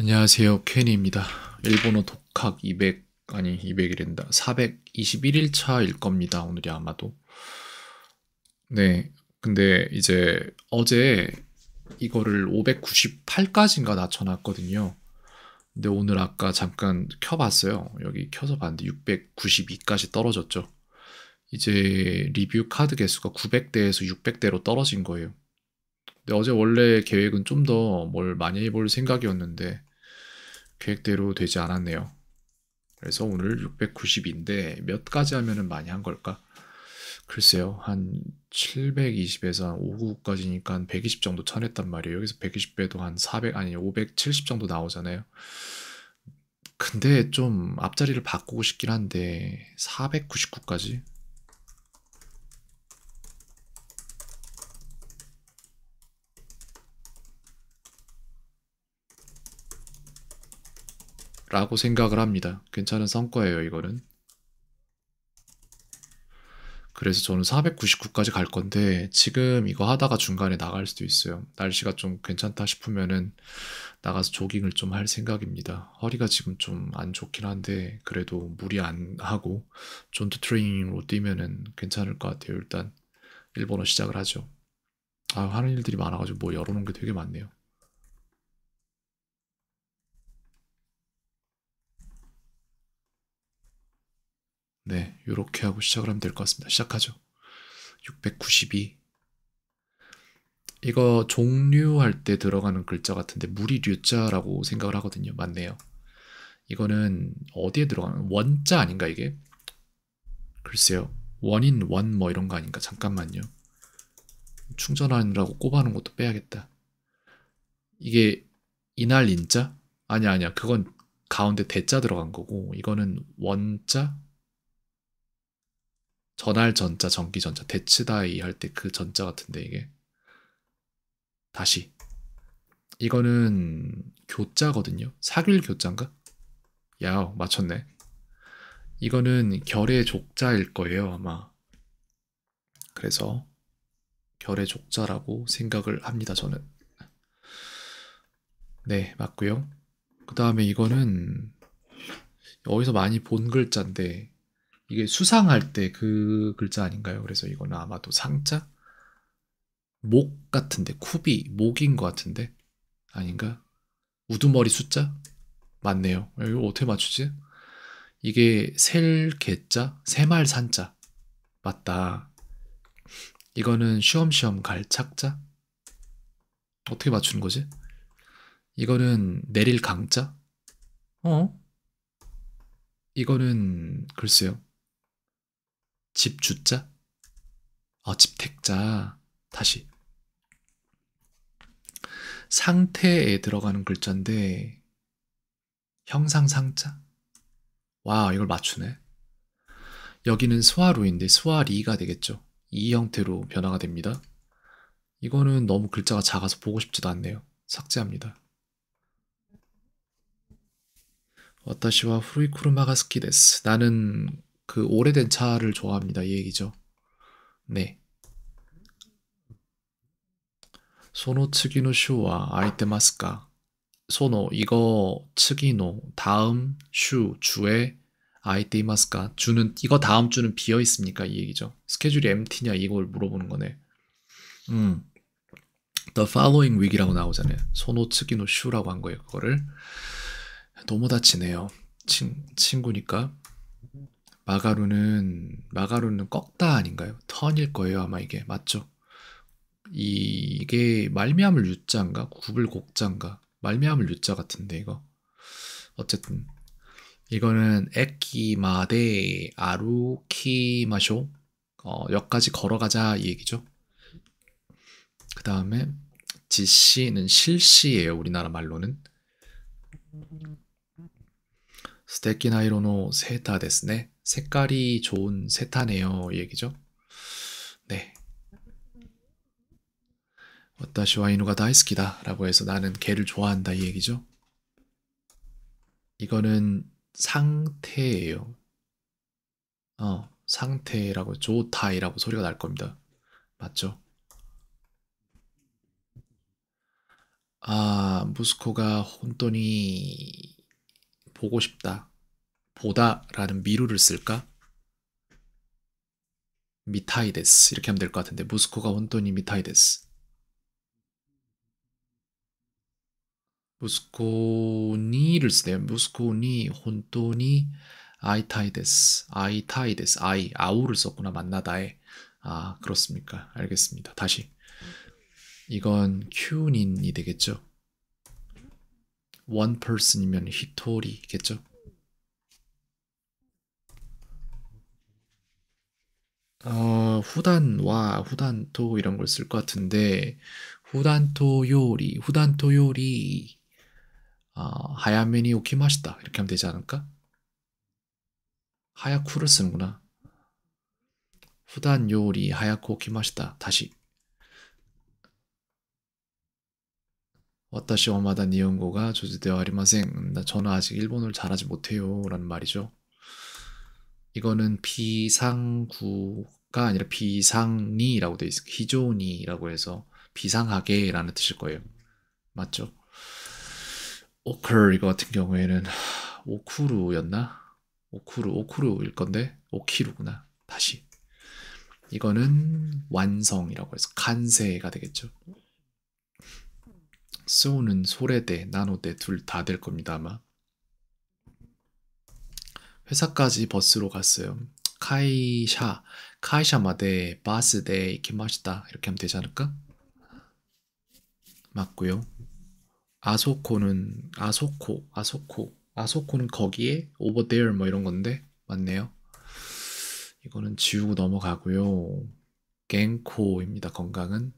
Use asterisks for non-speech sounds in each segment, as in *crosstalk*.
안녕하세요 케니입니다 일본어 독학 200 아니 200이란다 421일차일 겁니다 오늘이 아마도 네 근데 이제 어제 이거를 598까지인가 낮춰놨거든요 근데 오늘 아까 잠깐 켜봤어요 여기 켜서 봤는데 692까지 떨어졌죠 이제 리뷰 카드 개수가 900대에서 600대로 떨어진 거예요 근데 어제 원래 계획은 좀 더 뭘 많이 해볼 생각이었는데 계획대로 되지 않았네요. 그래서 오늘 690인데 몇 가지 하면 많이 한 걸까? 글쎄요, 한 720에서 59까지니까 한120 정도 쳐냈단 말이에요. 여기서 120배도 한 400, 아니 570 정도 나오잖아요. 근데 좀 앞자리를 바꾸고 싶긴 한데 499까지? 라고 생각을 합니다. 괜찮은 성과예요, 이거는. 그래서 저는 499까지 갈 건데 지금 이거 하다가 중간에 나갈 수도 있어요. 날씨가 좀 괜찮다 싶으면은 나가서 조깅을 좀 할 생각입니다. 허리가 지금 좀 안 좋긴 한데 그래도 무리 안 하고 존트 트레이닝으로 뛰면은 괜찮을 것 같아요. 일단 일본어 시작을 하죠. 아 하는 일들이 많아가지고 뭐 열어놓은 게 되게 많네요. 네, 요렇게 하고 시작을 하면 될 것 같습니다. 시작하죠. 692. 이거 종류할 때 들어가는 글자 같은데 무리 류자라고 생각을 하거든요. 맞네요. 이거는 어디에 들어가는 원자 아닌가 이게? 글쎄요. 원인 원 뭐 이런 거 아닌가? 잠깐만요. 충전하느라고 꼽아놓은 것도 빼야겠다. 이게 이날 인자? 아니야 아니야. 그건 가운데 대자 들어간 거고 이거는 원자 전할 전자, 전기 전자, 대치다이 할 때 그 전자 같은데 이게 다시 이거는 교자거든요. 사귈 교자인가? 야오 맞췄네. 이거는 결의 족자일 거예요 아마. 그래서 결의 족자라고 생각을 합니다 저는. 네 맞고요. 그 다음에 이거는 여기서 많이 본 글자인데 이게 수상할 때 그 글자 아닌가요? 그래서 이거는 아마도 상자? 목 같은데, 쿠비, 목인 것 같은데? 아닌가? 우두머리 숫자? 맞네요. 어, 이거 어떻게 맞추지? 이게 셀 개자? 세말 산자. 맞다. 이거는 쉬엄쉬엄 갈착자? 어떻게 맞추는 거지? 이거는 내릴 강자? 어? 이거는 글쎄요. 집 주자? 어, 아, 집택자. 다시. 상태에 들어가는 글자인데, 형상상자? 와, 이걸 맞추네. 여기는 스와루인데, 스와리가 되겠죠. 이 형태로 변화가 됩니다. 이거는 너무 글자가 작아서 보고 싶지도 않네요. 삭제합니다. 와타시와 후이쿠르마가 스키 데스. 나는 그 오래된 차를 좋아합니다. 이 얘기죠. 네. その次の週は空いてますか?その 이거 次の 다음 슈 주에 空いています 주는 이거 다음 주는 비어 있습니까? 이 얘기죠. 스케줄이 MT냐 이걸 물어보는 거네. 음. The following week이라고 나오잖아요. 소노츠기노 슈라고 한 거예요. 그거를 너무 다치네요. 친 친구니까. 마가루는 마가루는 꺾다 아닌가요? 턴일 거예요 아마 이게 맞죠? 이게 말미암을 유자인가 구불곡자인가 말미암을 유자 같은데 이거 어쨌든 이거는 에키마데 아루키마쇼 어, 역까지 걸어가자 이 얘기죠. 그 다음에 지시는 실시예요 우리나라 말로는 스테키나이로노 세타 데스네 색깔이 좋은 세타네요. 얘기죠. 네. 私와 이누가 다이스키다 라고 해서 나는 개를 좋아한다 이 얘기죠. 이거는 상태예요. 어, 상태라고 좋다이라고 소리가 날 겁니다. 맞죠? 아, 무스코가 혼돈이 보고 싶다. 보다라는 미루를 쓸까? 미타이데스 이렇게 하면 될 것 같은데 무스코가 혼돈이 미타이데스 무스코니를 쓰네요. 무스코니 혼돈이 아이타이데스 아이타이데스 아이 아우를 썼구나 만나다에 아 그렇습니까? 알겠습니다. 다시 이건 큐닌이 되겠죠. 원 n 슨이면 히토리겠죠. 어, 후단와 후단토 이런 걸 쓸 것 같은데 후단토 요리 후단토 요리 어, 하야메니 오키마시다 이렇게 하면 되지 않을까? 하야쿠를 쓰는구나. 후단 요리 하야쿠 오키마시다 다시 私はまだ日本語が上手ではありません。저는아직일본어를잘하지못해요。라는말이죠。 이거는 비상구가 아니라 비상니라고 돼 있어요. 기존이라고 해서 비상하게라는 뜻일 거예요. 맞죠? 오클 이거 같은 경우에는 오쿠루였나? 오쿠루 오쿠루일 건데 오키루구나. 다시 이거는 완성이라고 해서 간세가 되겠죠. 소는 소래대, 나노대 둘 다 될 겁니다 아마. 회사까지 버스로 갔어요. 카이샤, 카이샤마데 바스데 이케마시다 뭐 이렇게 하면 되지 않을까? 맞고요. 아소코는 아소코, 아소코, 아소코는 거기에 over there 뭐 이런 건데 맞네요. 이거는 지우고 넘어가고요. 겐코입니다. 건강은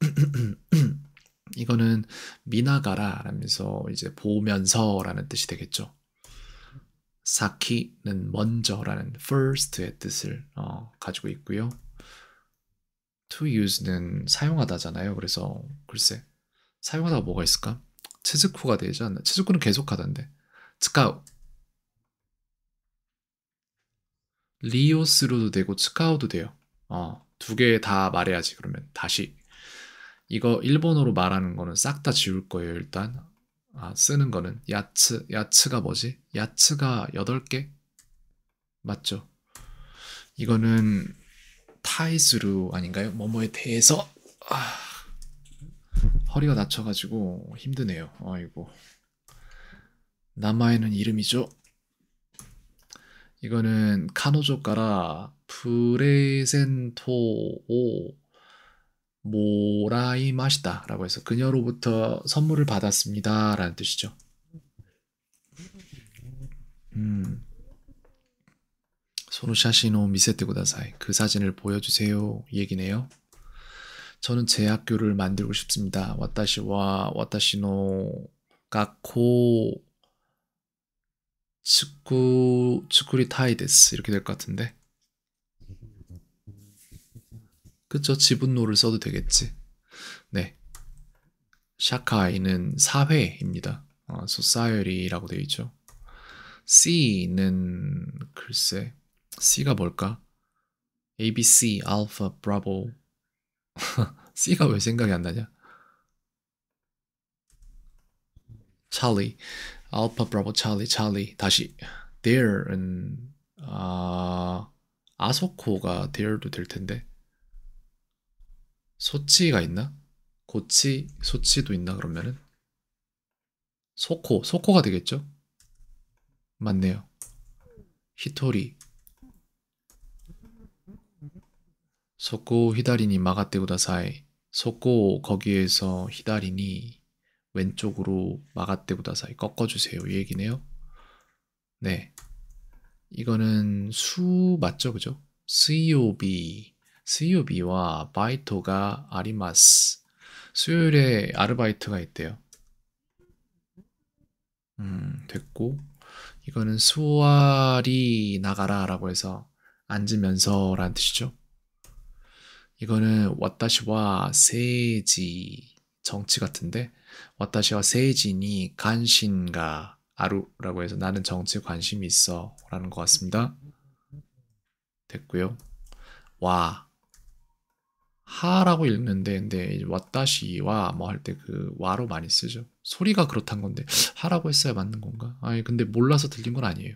*clears throat* 이거는 미나가라 라면서 이제 보면서라는 뜻이 되겠죠. 사키는 먼저라는 first의 뜻을 어, 가지고 있고요. to use는 사용하다잖아요. 그래서 글쎄 사용하다가 뭐가 있을까? 치즈쿠가 되지 않나? 치즈쿠는 계속하던데. 즉가 리오스로도 되고 치카오도 돼요. 어, 두개 다 말해야지 그러면 다시 이거 일본어로 말하는 거는 싹 다 지울 거예요 일단 아, 쓰는 거는 야츠, 야츠가 뭐지? 야츠가 8개? 맞죠? 이거는 타이스루 아닌가요? 뭐뭐에 대해서 아, 허리가 다쳐가지고 힘드네요. 아이고. 남아에는 이름이죠. 이거는 카노조카라프레젠토오 모라이마시다 라고 해서 그녀로부터 선물을 받았습니다 라는 뜻이죠. 음. 소노샤시노 미세트 고다사이그 사진을 보여주세요 얘기네요. 저는 제 학교를 만들고 싶습니다. 와타시와 와타시노 가코 축쿠 축구리 타이 데스 이렇게 될 것 같은데 그쵸? 지분노를 써도 되겠지. 네. 샤카이는 사회입니다. 어, society라고 되어 있죠. C는 글쎄, C가 뭘까? A, B, C, Alpha, Bravo. *laughs* C가 왜 생각이 안 나냐? 찰리, Alpha, Bravo, 찰리, 찰리. 다시. There은 아 아소코가 there도 될 텐데. 소치가 있나? 고치, 소치도 있나 그러면은? 소코, 소코가 되겠죠? 맞네요. 히토리. 소코 히다리니 마가떼 구다사이. 소코 거기에서 히다리니 왼쪽으로 마가떼 구다사이 꺾어주세요. 이 얘기네요. 네. 이거는 수 맞죠? 그죠? 수요비 수요日は 바이토가 아리마스. 수요일에 아르바이트가 있대요. 음, 됐고 이거는 수월이 나가라라고 해서 앉으면서라는 뜻이죠. 이거는 왓다시와 세지 정치 같은데 왓다시와 세진이 관심가 아루라고 해서 나는 정치에 관심이 있어라는 것 같습니다. 됐고요. 와 하라고 읽는데 근데 왓다시와 뭐 할 때 그 와로 많이 쓰죠. 소리가 그렇단 건데 하라고 했어야 맞는 건가? 아니 근데 몰라서 들린 건 아니에요.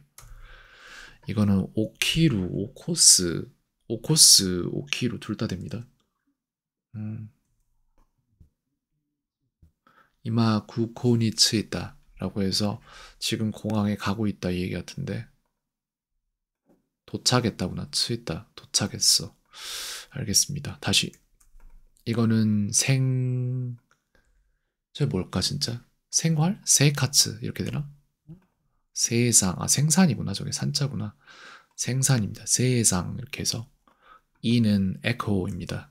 이거는 오키루, 오코스, 오코스, 오키루 둘 다 됩니다. 음. 이마 구코니츠 이다 라고 해서 지금 공항에 가고 있다 이 얘기 같은데 도착했다구나 츠이다 도착했어 알겠습니다 다시 이거는 생, 저 뭘까 진짜? 생활? 세카츠 이렇게 되나? 세상, 아 생산이구나 저게 산자구나. 생산입니다. 세상 이렇게 해서 이는 에코입니다.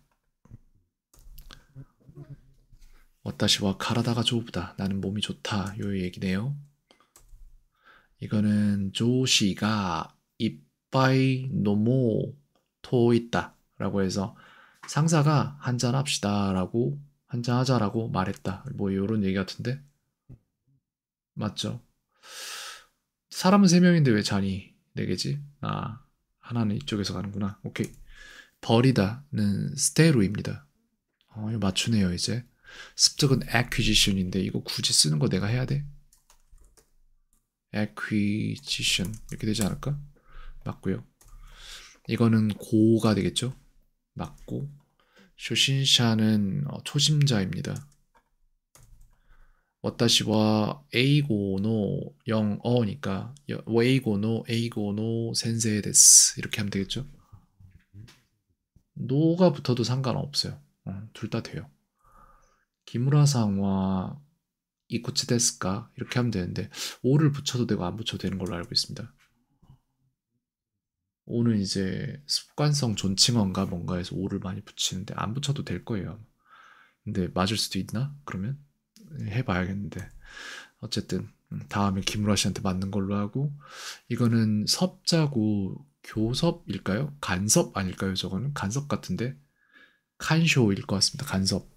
어타시와 가라다가 좋다. 나는 몸이 좋다. 요 얘기네요. 이거는 조시가 이빠이 노모 토 있다 라고 해서 상사가 한잔 합시다라고 한잔 하자라고 말했다. 뭐 이런 얘기 같은데 맞죠? 사람은 세 명인데 왜 잔이 4 개지? 아 하나는 이쪽에서 가는구나. 오케이 버리다는 스테로입니다. 어, 이거 맞추네요 이제. 습득은 acquisition인데 이거 굳이 쓰는 거 내가 해야 돼? acquisition 이렇게 되지 않을까? 맞고요. 이거는 고가 되겠죠? 맞고 쇼신샤는 어, 초심자입니다. 와타시와 에 영어니까 웨고노 에이고노 센세 데스 이렇게 하면 되겠죠? 노가 붙어도 상관없어요. 어, 둘다 돼요. 기무라상와 이코치 데스까 이렇게 하면 되는데 오를 붙여도 되고 안 붙여도 되는 걸로 알고 있습니다. 오는 이제 습관성 존칭어인가 뭔가에서 오를 많이 붙이는데 안 붙여도 될 거예요. 근데 맞을 수도 있나? 그러면 해봐야겠는데 어쨌든 음, 다음에 김우라 씨한테 맞는 걸로 하고 이거는 섭자고 교섭일까요? 간섭 아닐까요? 저거는 간섭 같은데 칸쇼일 것 같습니다. 간섭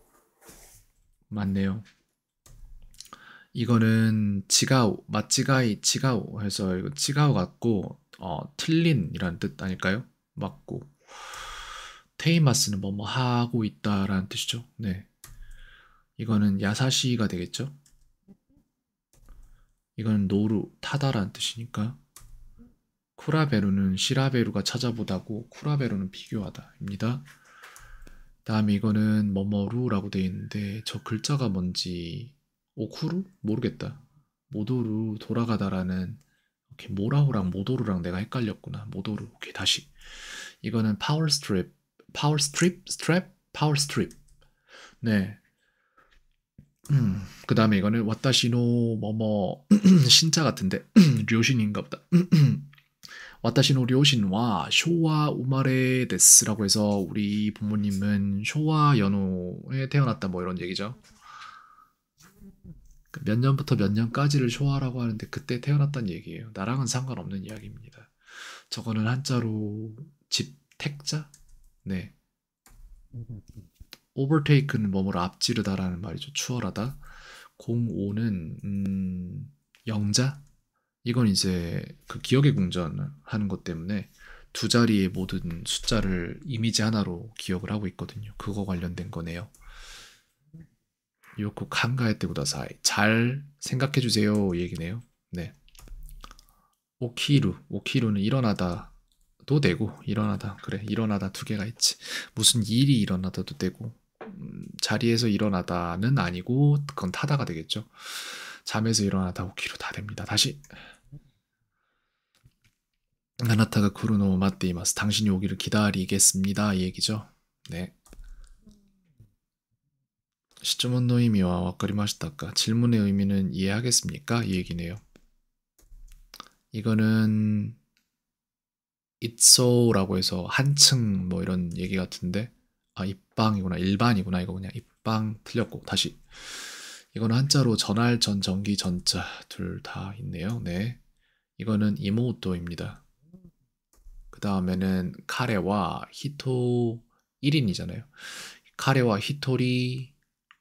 맞네요. 이거는 지가오 마치가이 지가오 해서 이거 지가오 같고 어, 틀린 이라는 뜻 아닐까요? 맞고 테이마스는 뭐뭐 뭐 하고 있다라는 뜻이죠. 네, 이거는 야사시가 되겠죠. 이거는 노루 타다라는 뜻이니까 쿠라베루는 시라베루가 찾아보다고 쿠라베루는 비교하다입니다. 다음에 이거는 뭐뭐루라고 되어 있는데 저 글자가 뭔지 오쿠루 모르겠다. 모도루 돌아가다라는 오케이, 모라호랑모도르랑 내가 헷갈렸구나. 모도르 오케이, 다시. 이거는 파워 스트랩. 파워 스트립? 스트랩? 파워 스트립. 네. 음, 그 다음에 이거는 왓다시노 뭐뭐 *clears throat* 신자 같은데 *clears throat* 료신인가 보다. 왓다시노 *clears throat* 료신와 쇼와 우마레 데스라고 해서 우리 부모님은 쇼와 연호에 태어났다 뭐 이런 얘기죠. 몇 년부터 몇 년까지를 쇼하라고 하는데 그때 태어났단 얘기예요. 나랑은 상관없는 이야기입니다. 저거는 한자로 집택자? 네. 오버테이크는 뭐뭐를 앞지르다라는 말이죠. 추월하다. 05는 음, 영자? 이건 이제 그 기억의 공전하는 것 때문에 두 자리의 모든 숫자를 이미지 하나로 기억을 하고 있거든요. 그거 관련된 거네요. 요코 칸가에때 구다사이. 잘 생각해 주세요. 얘기네요. 네. 오키루. 오키루는 일어나다도 되고 일어나다. 그래. 일어나다 두 개가 있지. 무슨 일이 일어나다도 되고 음, 자리에서 일어나다는 아니고 그건 타다가 되겠죠. 잠에서 일어나다 오키루 다 됩니다. 다시 아나타가 구르노 마떼이마스 당신이 오기를 기다리겠습니다. 이 얘기죠. 네. 質問の 의미와 와か리마시다か 질문의 의미는 이해하겠습니까? 이 얘기네요. 이거는 it's so라고 해서 한층 뭐 이런 얘기 같은데 아 입방이구나 일반이구나 이거 그냥 입방 틀렸고 다시 이건 한자로 전할 전 전기 전자 둘 다 있네요. 네 이거는 이모토입니다. 그 다음에는 카레와 히토 1인이잖아요. 카레와 히토리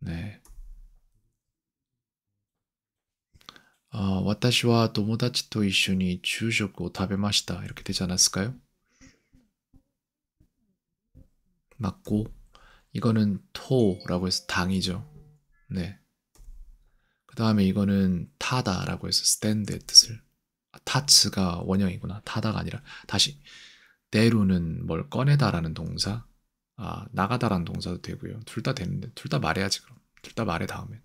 네. 아, 와타시와 도모다치と 이슈니 주食を食べま시た 이렇게 되지 않았을까요? 맞고 이거는 토라고 해서 당이죠. 네. 그다음에 이거는 타다라고 해서 스탠드의 뜻을 아, 타츠가 원형이구나. 타다가 아니라 다시 데루는 뭘 꺼내다라는 동사 아, 나가다란 동사도 되고요. 둘 다 되는데 둘 다 말해야지 그럼. 둘 다 말해 다음엔.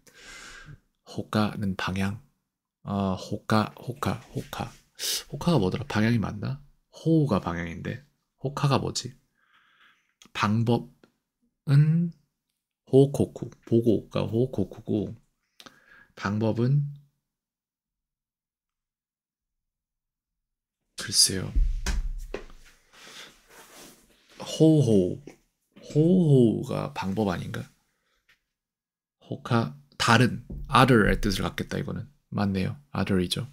호카는 방향. 아, 호카, 호카, 호카. 호카가 뭐더라? 방향이 맞나? 호우가 방향인데 호카가 뭐지? 방법은 호코쿠 보고가 호코쿠고 방법은 글쎄요 호호 호호가 방법 아닌가? 호카 다른 other의 뜻을 갖겠다 이거는 맞네요. other이죠.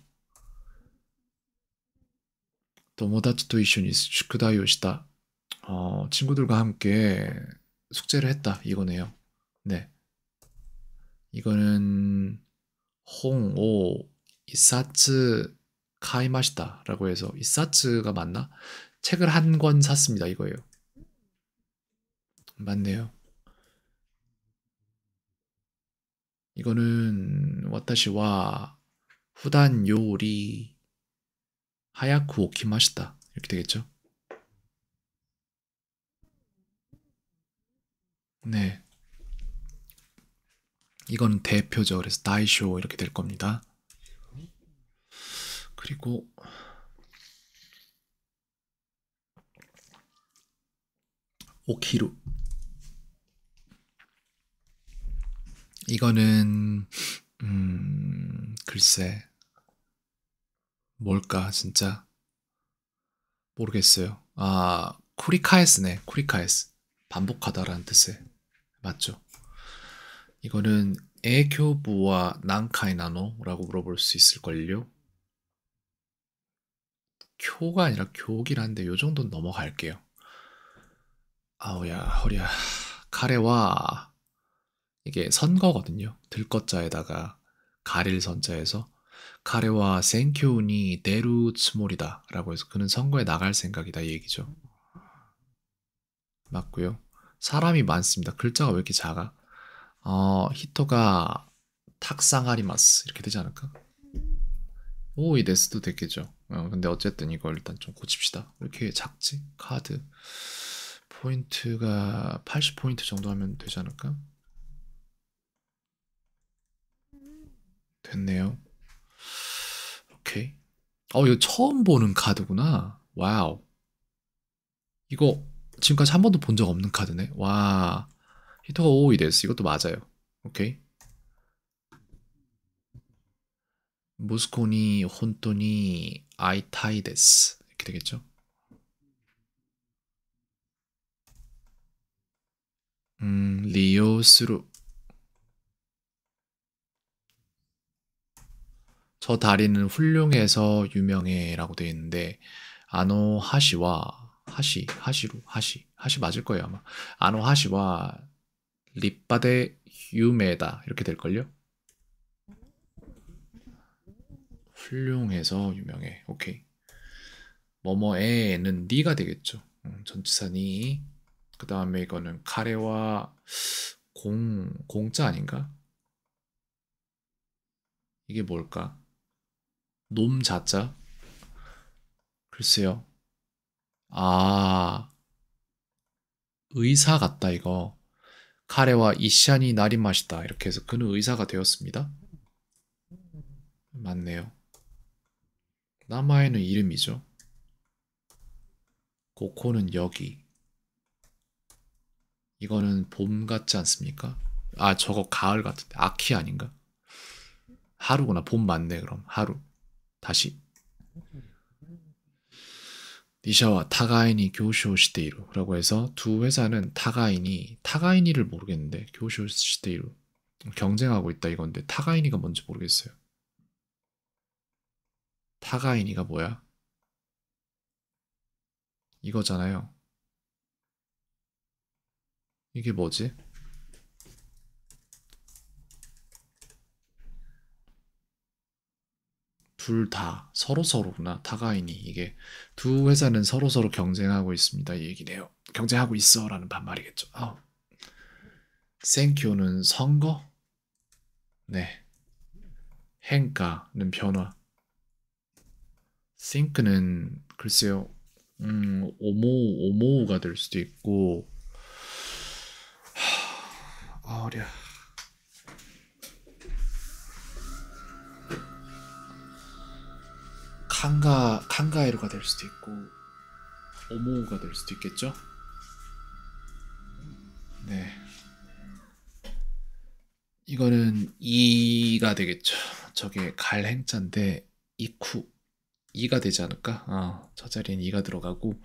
도모다치토 이슈니스 축구다요시다. 어, 친구들과 함께 숙제를 했다 이거네요. 네. 이거는 홍오 이사츠 카이마시다라고 해서 이사츠가 맞나? 책을 한 권 샀습니다 이거예요. 맞네요. 이거는 와타시와 후단 요리 하야쿠 오키마시다 이렇게 되겠죠? 네. 이건 대표죠. 그래서 다이쇼 이렇게 될 겁니다. 그리고 오키루 이거는 음, 글쎄 뭘까 진짜 모르겠어요. 아 쿠리카에스네 쿠리카에스 반복하다라는 뜻에 맞죠? 이거는 에교부와 난카이나노라고 물어볼 수 있을걸요? 교가 아니라 교긴 한데 요 정도는 넘어갈게요. 아우야 허리야 카레와 이게 선거거든요. 들것자에다가 가릴 선자에서 가레와 생큐니 데루츠몰이다라고 해서 그는 선거에 나갈 생각이다 이 얘기죠. 맞고요. 사람이 많습니다. 글자가 왜 이렇게 작아? 어, 히토가 탁상하리마스 이렇게 되지 않을까? 오이 데스도 되겠죠 어, 근데 어쨌든 이걸 일단 좀 고칩시다. 이렇게 작지? 카드 포인트가 80포인트 정도 하면 되지 않을까? 됐네요. 오케이. 어, 이거 처음 보는 카드구나. 와우. 이거 지금까지 한 번도 본 적 없는 카드네. 와. 히터 오이 데스. 이것도 맞아요. 오케이. 모스코니 혼토니 아이타이 데스. 이렇게 되겠죠? 음, 리오스루. 저 다리는 훌륭해서 유명해라고 되어 있는데 아노 하시와 하시 하시로 하시 하시 맞을 거예요 아마 아노 하시와 립바데 유메다 이렇게 될 걸요. 훌륭해서 유명해. 오케이. 뭐뭐에는 니가 되겠죠. 음, 전치사 니. 그 다음에 이거는 카레와 공공짜 아닌가? 이게 뭘까? 놈 자자? 글쎄요. 아, 의사 같다, 이거. 카레와 이샨이날리맛시다 이렇게 해서 그는 의사가 되었습니다. 맞네요. 남아에는 이름이죠. 고코는 여기. 이거는 봄 같지 않습니까? 아, 저거 가을 같은데. 아키 아닌가? 하루구나. 봄 맞네, 그럼. 하루. 다시 니샤와 타가인이 교쇼시테이루라고 해서 두 회사는 타가인이 타가인이를 모르겠는데 교쇼시테이루 경쟁하고 있다 이건데 타가인이가 뭔지 모르겠어요. 타가인이가 뭐야? 이거잖아요. 이게 뭐지? 둘다 서로 서로구나 타가인이 이게 두 회사는 서로 서로 경쟁하고 있습니다 이 얘기네요. 경쟁하고 있어라는 반말이겠죠. 아 생큐는 선거, 네. 행가는 변화. 싱크는 글쎄요, 음 오모 오모우가 될 수도 있고. 하, 어려. 칸가 칸가에르가 될 수도 있고 오모우가 될 수도 있겠죠? 네. 이거는 이가 되겠죠. 저게 갈 행자인데 이쿠 이가 되지 않을까? 아, 저 자리엔 이가 들어가고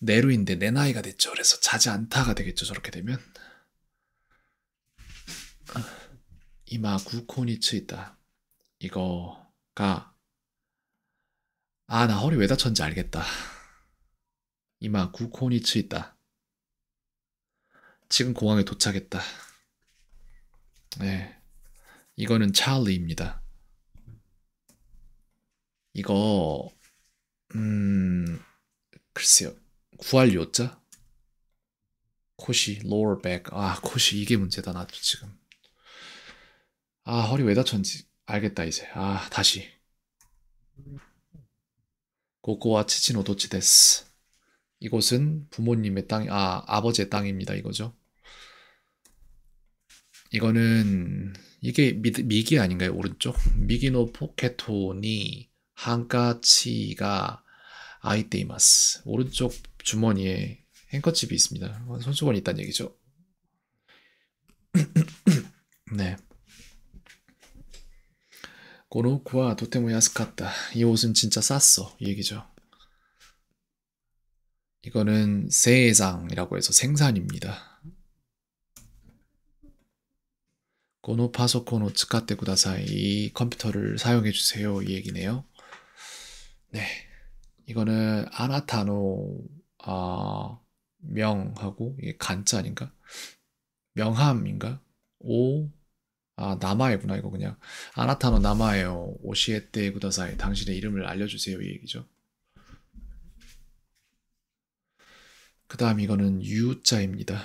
네루인데 내 나이가 됐죠. 그래서 자지 않다가 되겠죠. 저렇게 되면 아, 이마 구코니츠 있다. 이거가 아, 나 허리 왜 다쳤는지 알겠다. 이마 구콘이 치있다. 지금 공항에 도착했다. 네. 이거는 찰리입니다. 이거, 음, 글쎄요. 구할 요자? 코시, lower back. 아, 코시, 이게 문제다, 나도 지금. 아, 허리 왜 다쳤는지 알겠다, 이제. 아, 다시. 고코와 치치노 도치 데스. 이곳은 부모님의 땅, 아, 아버지의 땅입니다. 이거죠. 이거는, 이게 미, 미기 아닌가요? 오른쪽? 미기노 포켓토니 한카치가 아이테이마스. 오른쪽 주머니에 행커칩이 있습니다. 손수건이 있다는 얘기죠. *clears throat* 네. 고노쿠와 도테모 야스카타. 이 옷은 진짜 쌌어. 이 얘기죠. 이거는 세상이라고 해서 생산입니다. 고노 파소코노 츠카테 구다사이. 이 컴퓨터를 사용해 주세요. 이 얘기네요. 네. 이거는 아나타노 아 명하고 이게 간자 아닌가? 명함인가? 오 아, 남아이구나, 이거 그냥. 아나타노 남아요. 오시에떼 구다사이. 당신의 이름을 알려주세요. 이 얘기죠. 그 다음 이거는 유자입니다.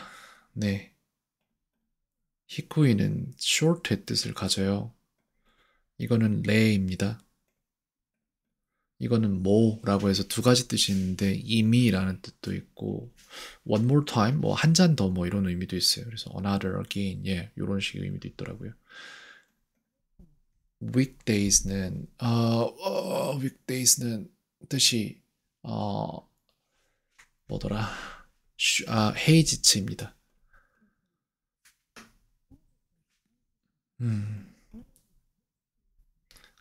네. 히쿠이는 short의 뜻을 가져요. 이거는 레입니다. 이거는 모라고 해서 두 가지 뜻이 있는데 이미라는 뜻도 있고 one more time 뭐 한 잔 더뭐 뭐 이런 의미도 있어요. 그래서 another again 예 이런 식의 의미도 있더라고요. weekdays는 어, 어 weekdays는 뜻이 어 뭐더라 슈, 아 헤이지츠입니다. 음.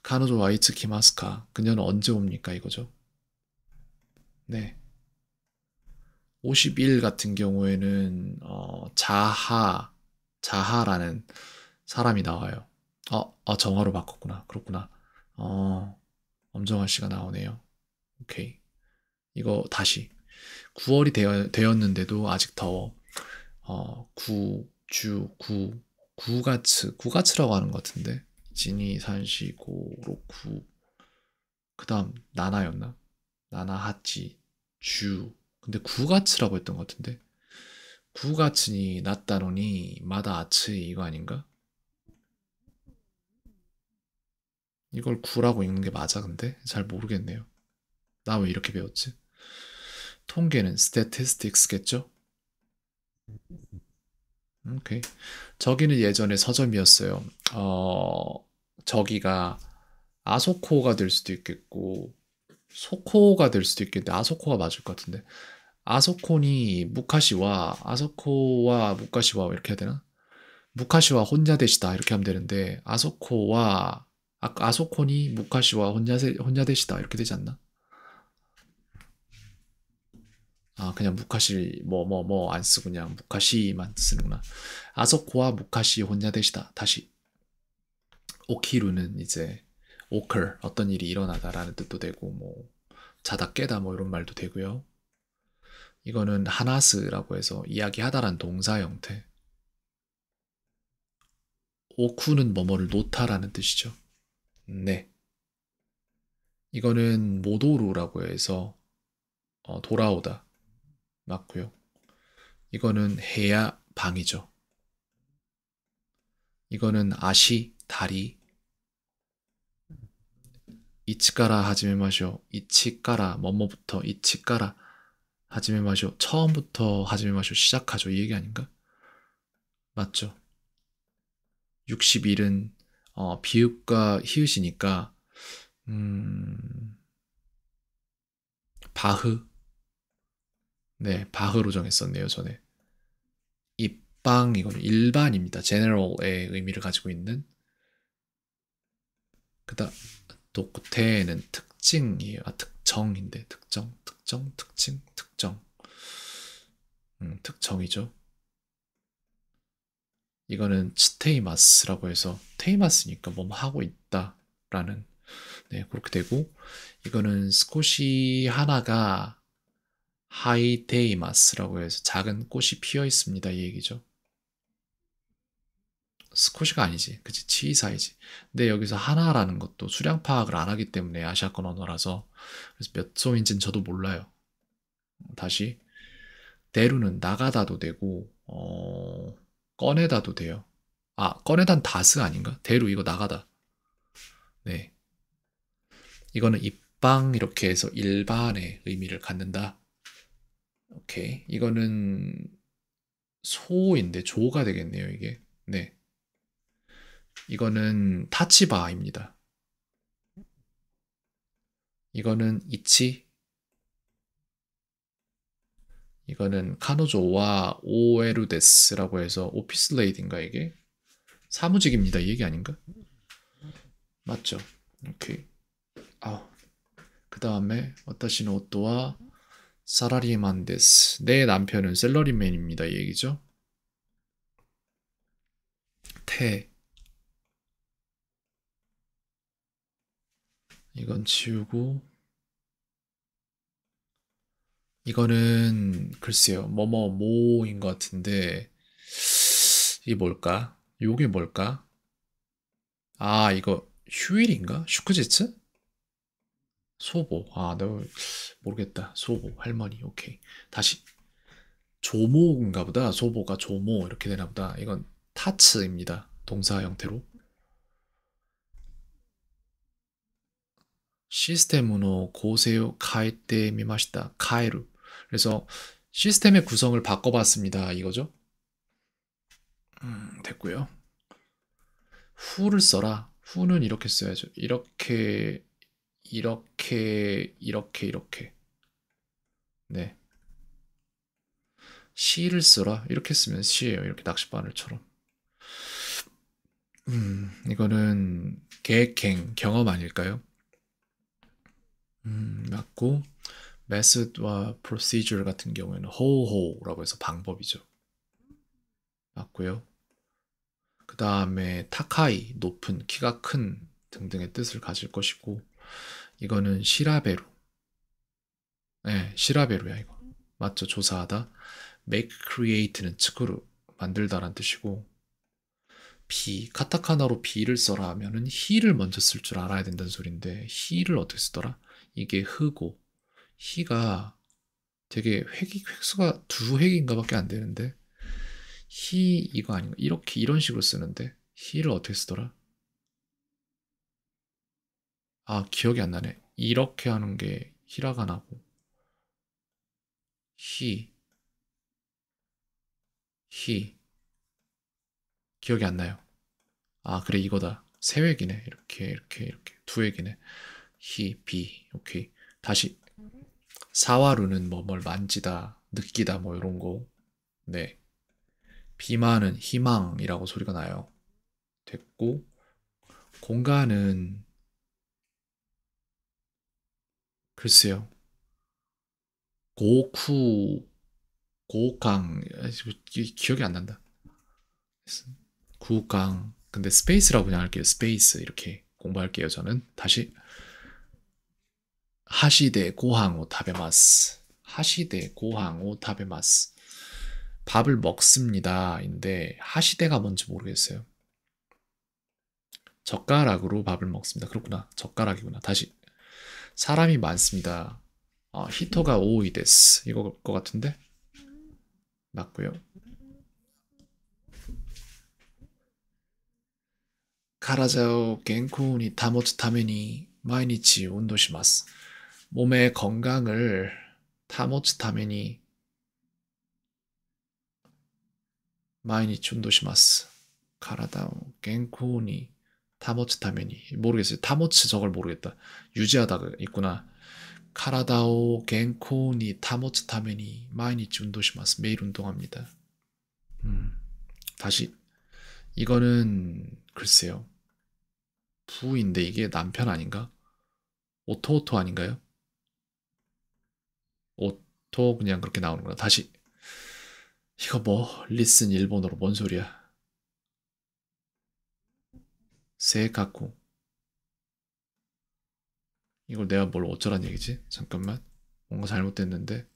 카노조 와이츠 키마스카 그녀는 언제 옵니까 이거죠? 네. 51 같은 경우에는 어, 자하 자하라는 사람이 나와요. 어, 아, 정화로 바꿨구나. 그렇구나. 어, 엄정화 씨가 나오네요. 오케이. 이거 다시. 9월이 되었, 는데도 아직 더워. 어, 구, 주, 구, 구가츠, 구가츠라고 하는 것 같은데. 진이, 산시, 고, 로쿠. 그 다음, 나나였나? 나나, 하찌 주. 근데 구가츠라고 했던 것 같은데. 구가츠니, 낫다노니, 마다 아츠, 이거 아닌가? 이걸 구라고 읽는 게 맞아 근데? 잘 모르겠네요. 나 왜 이렇게 배웠지? 통계는 statistics겠죠? 오케이. 저기는 예전에 서점이었어요. 어, 저기가 아소코가 될 수도 있겠고 소코가 될 수도 있겠는데 아소코가 맞을 것 같은데 아소코니 무카시와 아소코와 무카시와 이렇게 해야 되나? 무카시와 혼자 되시다 이렇게 하면 되는데 아소코와 아까 아소콘이 무카시와 혼자세 혼야대시다 이렇게 되지 않나? 아 그냥 무카시 뭐 뭐 뭐 안 쓰고 그냥 무카시만 쓰는구나. 아소코와 무카시 혼자되시다 다시 오키루는 이제 오클 어떤 일이 일어나다라는 뜻도 되고 뭐 자다 깨다 뭐 이런 말도 되고요. 이거는 하나스라고 해서 이야기하다란 동사 형태. 오쿠는 뭐뭐를 놓다라는 뜻이죠. 네. 이거는 모도루라고 해서 어, 돌아오다 맞고요. 이거는 해야 방이죠. 이거는 아시 다리 이치까라 하지메 마쇼 이치까라 뭐뭐부터 이치까라 하지메 마쇼 처음부터 하지메 마쇼 시작하죠 이 얘기 아닌가? 맞죠? 6 1은 어, 비읍과 히읗이니까 음, 바흐 네 바흐로 정했었네요 전에 입방 이건 일반입니다 general의 의미를 가지고 있는 그다음 독태는 특징이에요 아 특정인데 특정 특정 특징 특정 음, 특정이죠 이거는 치테이마스라고 해서 테이마스니까 뭐뭐 하고 있다라는 네 그렇게 되고 이거는 스코시 하나가 하이테이마스라고 해서 작은 꽃이 피어 있습니다 이 얘기죠. 스코시가 아니지 그치 치이사이지 근데 여기서 하나라는 것도 수량 파악을 안 하기 때문에 아시아권 언어라서 그래서 몇 소인지는 저도 몰라요 다시 대루는 나가다도 되고 어 꺼내다도 돼요. 아, 꺼내단 다스 아닌가? 대로 이거 나가다. 네. 이거는 입방 이렇게 해서 일반의 의미를 갖는다. 오케이. 이거는 소인데 조가 되겠네요, 이게. 네. 이거는 타치바입니다. 이거는 이치 이거는 카노조와 오에루데스라고 해서 오피스레이드인가 이게? 사무직입니다. 이 얘기 아닌가? 맞죠? 오케이. 아우. 그 다음에 어타신는 오또와 사라리만데스. 내 남편은 셀러리맨입니다. 이 얘기죠. 태. 이건 지우고 이거는 글쎄요. 뭐뭐 모인 것 같은데 이 뭘까? 요게 뭘까? 아 이거 휴일인가? 슈크제츠? 소보. 아, 내가 모르겠다. 소보. 할머니. 오케이. 다시. 조모인가 보다. 소보가 조모. 이렇게 되나 보다. 이건 타츠입니다. 동사 형태로. 시스템으로 고세요 가이때 미마시다. 가이루. 그래서 시스템의 구성을 바꿔봤습니다. 이거죠. 음, 됐고요. 후를 써라. 후는 이렇게 써야죠. 이렇게, 이렇게, 이렇게, 이렇게. 네. 시를 써라. 이렇게 쓰면 시예요. 이렇게 낚시바늘처럼 음, 이거는 계획행, 경험 아닐까요? 음, 맞고. method와 procedure 같은 경우에는 howhow라고 해서 방법이죠. 맞고요. 그 다음에 타카이, 높은, 키가 큰 등등의 뜻을 가질 것이고 이거는 시라베루 네, 시라베루야 이거. 맞죠? 조사하다. make, create는 측으로 만들다란 뜻이고 비, 카타카나로 비를 써라 하면은 히를 먼저 쓸 줄 알아야 된다는 소리인데 히를 어떻게 쓰더라? 이게 흐고 희가 되게 획이 획수가 두 획인가밖에 안 되는데 희 이거 아닌가 이렇게 이런 식으로 쓰는데 희를 어떻게 쓰더라? 아 기억이 안 나네 이렇게 하는 게 히라가나고 히, 히 기억이 안 나요 아 그래 이거다 세획이네 이렇게 이렇게 이렇게 두획이네 히, 비 오케이 다시 사와루는 뭐 뭘 만지다, 느끼다 뭐 이런 거. 네. 비만은 희망이라고 소리가 나요. 됐고 공간은 글쎄요. 고쿠 고강 아, 기억이 안 난다. 구강 근데 스페이스라고 그냥 할게요. 스페이스 이렇게 공부할게요. 저는 다시 하시箸고항飯타베마스하시で고항を타베마스밥을 먹습니다. 인데 하시대가 뭔지 모르겠어요. 젓가락으로 밥을 먹습니다. 그렇구나. 젓가락이구나. 다시. 사람이 많습니다. 어, 아, 히토가 오이데스. 이거 것 같은데? 맞고요. 가라자오 겐코니 다모츠 타메니 마이니치 운도 시마스. 몸의 건강을保つ 타모츠 ために 준도시마스 ま라다오健康に 타모츠 타면이 모르겠어요. 타모츠 저걸 모르겠다. 유지하다가 있구나. 카라다오 겐코니 타모츠 타면이 마이니치 운시마스 매일 운동합니다. 음. 다시 이거는 글쎄요. 부인데 이게 남편 아닌가? 오토오토 아닌가요? 오토 그냥 그렇게 나오는구나. 다시 이거 뭐 리슨 일본어로 뭔 소리야? 세가쿠 이걸 내가 뭘 어쩌란 얘기지? 잠깐만 뭔가 잘못됐는데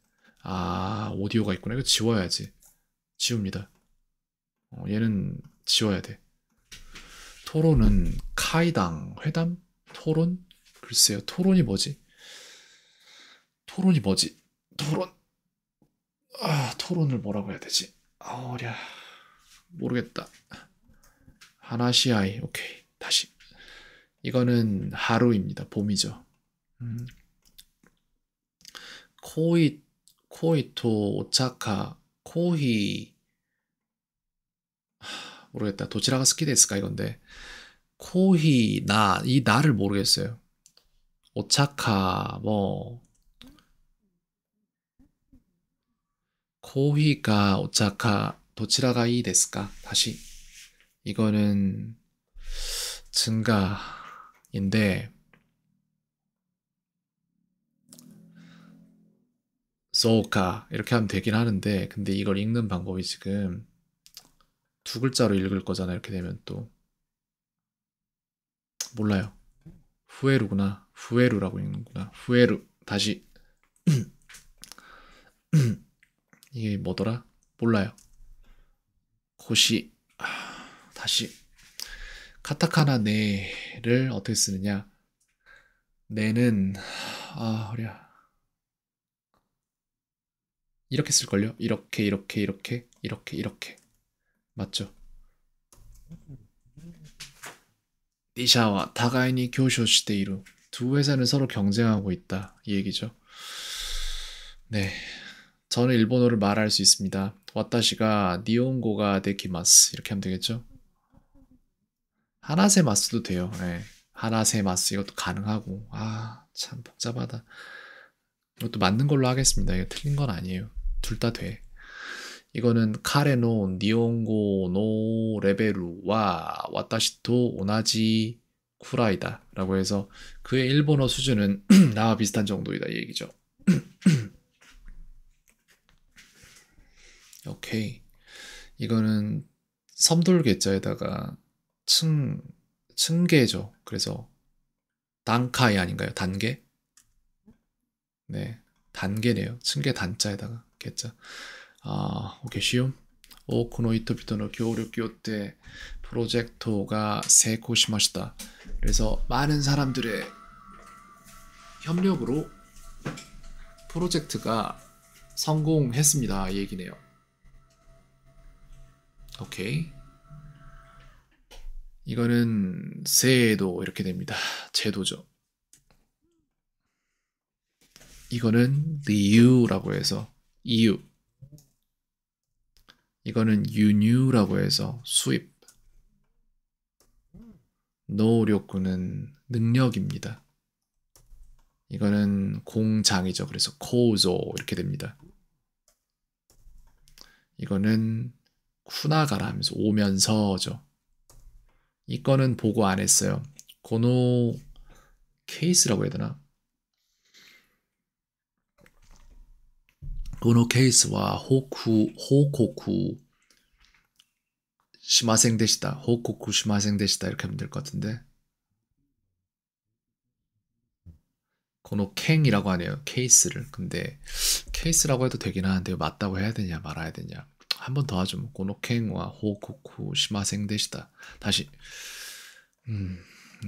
아 오디오가 있구나 이거 지워야지 지웁니다 어, 얘는 지워야 돼 토론은 카이당 회담 토론 글쎄요 토론이 뭐지 토론이 뭐지 토론 아 토론을 뭐라고 해야 되지? 아 어려 모르겠다. 하나시아이 오케이 다시 이거는 하루입니다. 봄이죠. 음. 코이 코이토 오차카 코히 모르겠다. 도치라가 스키데스까 이건데 코히 나 이 나를 모르겠어요. 오차카 뭐 코히가 오차카 도치라가 이 데스까? 다시 이거는 증가인데 소카 이렇게 하면 되긴 하는데 근데 이걸 읽는 방법이 지금 두 글자로 읽을 거잖아 이렇게 되면 또 몰라요 후에루구나 후에루라고 읽는구나 후에루 다시 *clears throat* *clears throat* 이게 뭐더라? 몰라요. 고시 아, 다시 카타카나 네를 어떻게 쓰느냐? 네는 아 허리야 이렇게 쓸걸요? 이렇게 이렇게 이렇게 이렇게 이렇게 맞죠? 니医者は互いに教書시대이る두 회사는 서로 경쟁하고 있다 이 얘기죠 네 저는 일본어를 말할 수 있습니다. 와타시가 니온고가 데키마스 이렇게 하면 되겠죠? 하나세 마스도 돼요. 네. 하나세 마스 이것도 가능하고 아 참 복잡하다. 이것도 맞는 걸로 하겠습니다. 이게 틀린 건 아니에요. 둘 다 돼. 이거는 카레노 니온고 노 레베루와 와타시토 오나지 쿠라이다 라고 해서 그의 일본어 수준은 *clears throat* 나와 비슷한 정도이다 이 얘기죠. *clears throat* 오케이. 이거는 섬돌개자에다가 층, 층계죠. 그래서 단카이 아닌가요? 단계? 네. 단계네요. 층계 단자에다가 개자 아, 오케이, 쉬움. 오, 크노이토비토노 교류교때 프로젝토가 세코시마시다. 그래서 많은 사람들의 협력으로 프로젝트가 성공했습니다. 얘기네요. 오케이. 이거는 세도 이렇게 됩니다. 제도죠. 이거는 리유라고 해서 이유. 이거는 유뉴라고 해서 수입. 노력구는 능력입니다. 이거는 공장이죠. 그래서 고조 이렇게 됩니다. 이거는 후나가라 하면서 오면서죠. 이 건은 보고 안 했어요. 고노 케이스라고 해야 되나? 고노 케이스와 호쿠 호코쿠 시마생 되시다. 호코쿠 시마생 되시다 이렇게 하면 될 것 같은데. 고노 캥이라고 하네요. 케이스를. 근데 케이스라고 해도 되긴 하는데 맞다고 해야 되냐 말아야 되냐. 한번더 하죠. 뭐, 고노켄와 호쿠쿠 시마생 데시다 다시 음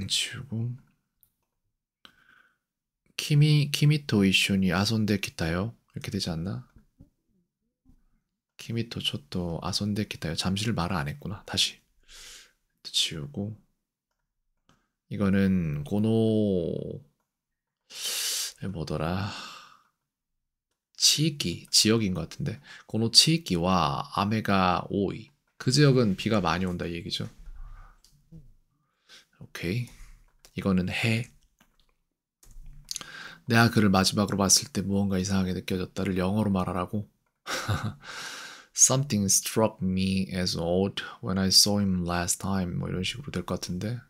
지우고 키미 키미토 이슈니 아손데 키타요 이렇게 되지 않나? 키미토 초토 아손데 키타요 잠시를 말을 안 했구나. 다시 지우고 이거는 고노 뭐더라? 지역기 지역인 것 같은데 고노 지역기와 아메가 오이 그 지역은 비가 많이 온다 이 얘기죠. 오케이 이거는 해 내가 그를 마지막으로 봤을 때 무언가 이상하게 느껴졌다를 영어로 말하라고 *laughs* Something struck me as odd when I saw him last time 뭐 이런 식으로 될 것 같은데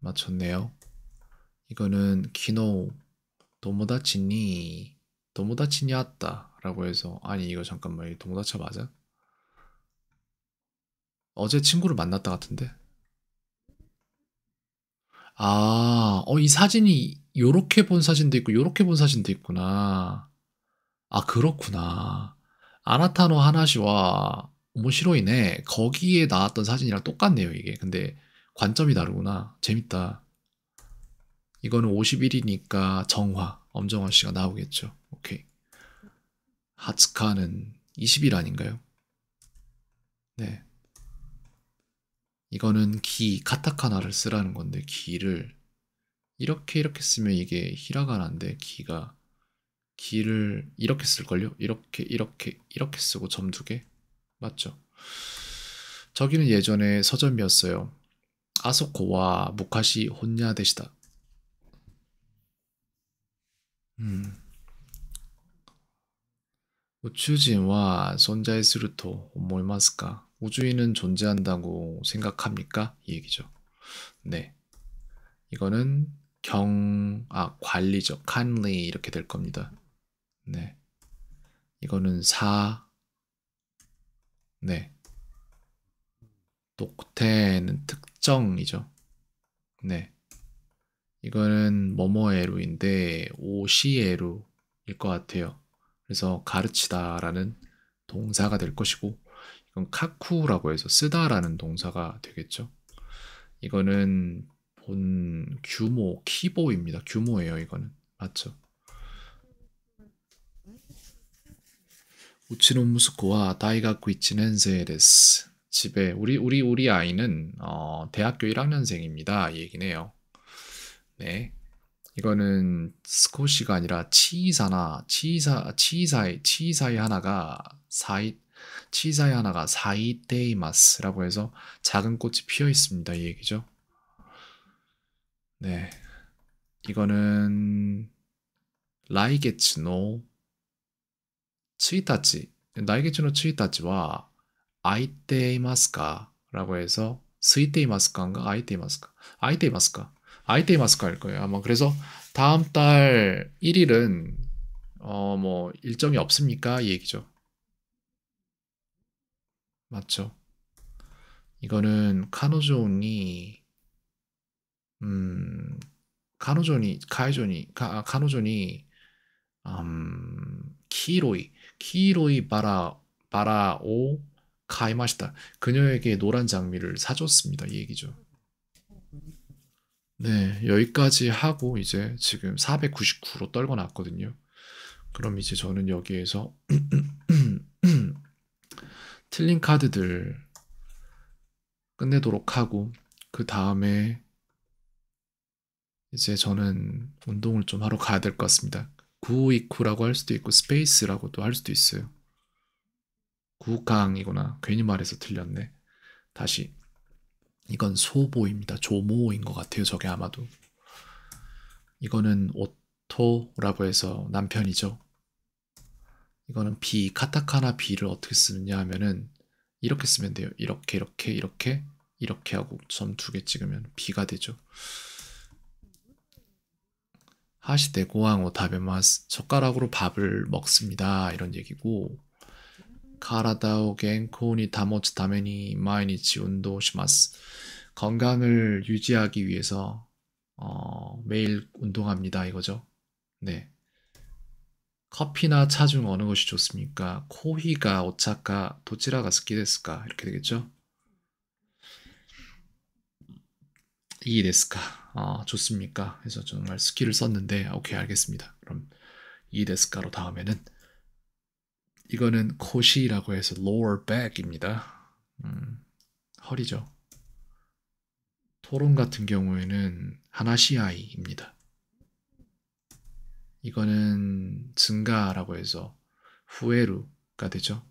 맞췄네요 이거는 기노 도모다치니 도모다치니 왔다라고 해서 아니 이거 잠깐만 이 도모다치 맞아? 어제 친구를 만났다 같은데. 아, 어, 이 사진이 요렇게 본 사진도 있고 요렇게 본 사진도 있구나. 아, 그렇구나. 아나타노 하나시와 오모시로이네 거기에 나왔던 사진이랑 똑같네요, 이게. 근데 관점이 다르구나. 재밌다. 이거는 51이니까 정화, 엄정화 씨가 나오겠죠. 오케이. 하츠카는 20일 아닌가요? 네. 이거는 기, 카타카나를 쓰라는 건데, 기를 이렇게 이렇게 쓰면 이게 히라가나인데, 기가 기를 이렇게 쓸걸요? 이렇게 이렇게 이렇게 쓰고 점 두 개? 맞죠? 저기는 예전에 서점이었어요. 아소코와 무카시 혼냐데시다 우주진와 존재すると 思いますか? 우주인은 존재한다고 생각합니까? 이 얘기죠. 네. 이거는 경, 아, 관리죠. kindly 이렇게 될 겁니다. 네. 이거는 사, 네. 독태는 특정이죠. 네. 이거는 뭐뭐에루인데 오시에루일 것 같아요. 그래서 가르치다라는 동사가 될 것이고 이건 카쿠라고 해서 쓰다라는 동사가 되겠죠. 이거는 본 규모 키보입니다. 규모예요, 이거는. 맞죠? 우치노 무스코와 다이가쿠 이치넨세 데스. 집에 우리 우리 우리 아이는 어, 대학교 1학년생입니다. 얘기네요. 네. 이거는 스코시가 아니라 치이사나 치이사 치이사이 치이사의 하나가 사이 치이사의 하나가 사이데이마스라고 해서 작은 꽃이 피어 있습니다. 이 얘기죠. 네. 이거는 라이게츠노 츠이타치 라이게츠노 츠이타치와 아이데이마스카라고 해서 스이데이마스카인가아이데이마스카아이데이마스카 아이테이 마스크할 거예요. 아마 그래서 다음 달 1일은 어 뭐 일정이 없습니까? 이 얘기죠. 맞죠? 이거는 카노존이 음 카노존이 카이존이 카 아, 카노존이 음 키로이 키로이 바라 바라 오 카이마시다 그녀에게 노란 장미를 사줬습니다. 이 얘기죠. 네, 여기까지 하고 이제 지금 499로 떨궈 놨거든요. 그럼 이제 저는 여기에서 *clears throat* 틀린 카드들 끝내도록 하고 그 다음에 이제 저는 운동을 좀 하러 가야 될 것 같습니다. 구이쿠라고 할 수도 있고 스페이스라고도 할 수도 있어요. 구강이구나. 괜히 말해서 틀렸네. 다시 이건 소보입니다. 조모인 것 같아요. 저게 아마도. 이거는 오토라고 해서 남편이죠. 이거는 비, 카타카나 비를 어떻게 쓰느냐 하면은 이렇게 쓰면 돼요. 이렇게, 이렇게, 이렇게, 이렇게 하고 점 두 개 찍으면 비가 되죠. 하시대고왕 오다베마스 젓가락으로 밥을 먹습니다. 이런 얘기고 体を健康に保つために毎日운동します. 건강을 유지하기 위해서 어, 매일 운동합니다 이거죠. 네. 커피나 차 중 어느 것이 좋습니까? 코히가 오차카 도치라가 스키데스까 이렇게 되겠죠? 이데스까 아, 좋습니까? 해서 정말 스키를 썼는데 오케이 알겠습니다. 그럼 이데스까로 다음에는 이거는 코시라고 해서 lower back입니다. 음, 허리죠. 토론 같은 경우에는 하나시아이입니다. 이거는 증가라고 해서 후에루가 되죠.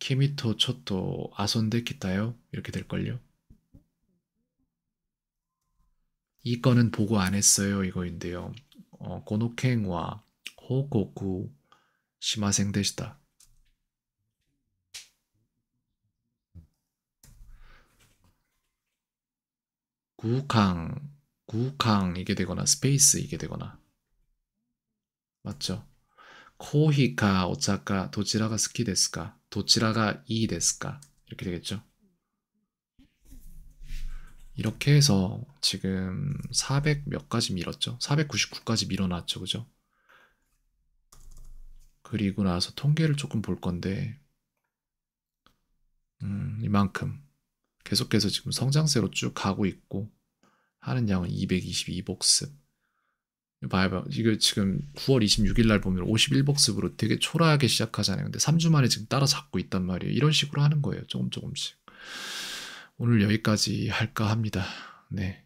키미토 초토 아손데키타요 이렇게 될걸요. 이거는 보고 안 했어요 이거인데요. この件は報告しませんでした。空間、空間行けてこな、スペース行けてこな。まっちょ。コーヒーかお茶かどちらが好きですかどちらがいいですか이렇게되겠죠 이렇게 해서 지금 400 몇 가지 밀었죠? 499까지 밀어놨죠, 그죠? 그리고 나서 통계를 조금 볼 건데, 음, 이만큼 계속해서 지금 성장세로 쭉 가고 있고 하는 양은 222복습. 봐봐, 이거 지금 9월 26일 날 보면 51복습으로 되게 초라하게 시작하잖아요. 근데 3주 만에 지금 따라잡고 있단 말이에요. 이런 식으로 하는 거예요, 조금 조금씩. 오늘 여기까지 할까 합니다. 네.